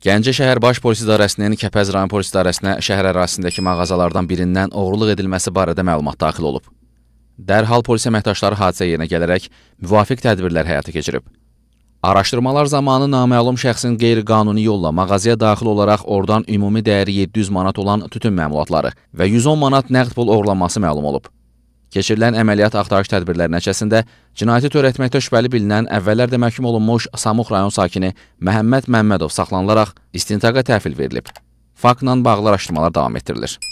Gəncə şəhər Baş Polis İdarəsinin Kəpəz rayon polis idarəsinə şəhər ərazisindəki mağazalardan birindən oğurluq edilməsi barədə məlumat daxil olub. Dərhal polis əməkdaşları hadisə yerinə gələrək müvafiq tədbirlər həyata keçirib. Araşdırmalar zamanı naməlum şəxsin qeyri-qanuni yolla mağazaya daxil olaraq oradan ümumi dəyəri 700 manat olan tütün məmulatları və 110 manat nəqd pul oğurlanması məlum olub. Keçirilən əməliyyat axtarış tədbirləri nəticəsində cinayəti törətməkdə şübhəli bilinən əvvəllər də məhkum olunmuş Samux rayon sakini Məhəmməd Məmmədov saxlanılaraq istintaqa təhvil verilib. Faktla bağlı araşdırmalar davam etdirilir.